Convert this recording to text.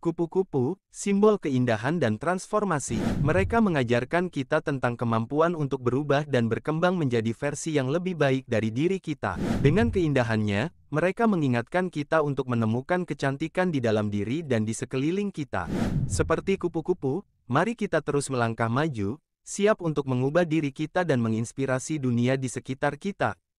Kupu-kupu, simbol keindahan dan transformasi, mereka mengajarkan kita tentang kemampuan untuk berubah dan berkembang menjadi versi yang lebih baik dari diri kita. Dengan keindahannya, mereka mengingatkan kita untuk menemukan kecantikan di dalam diri dan di sekeliling kita. Seperti kupu-kupu, mari kita terus melangkah maju, siap untuk mengubah diri kita dan menginspirasi dunia di sekitar kita.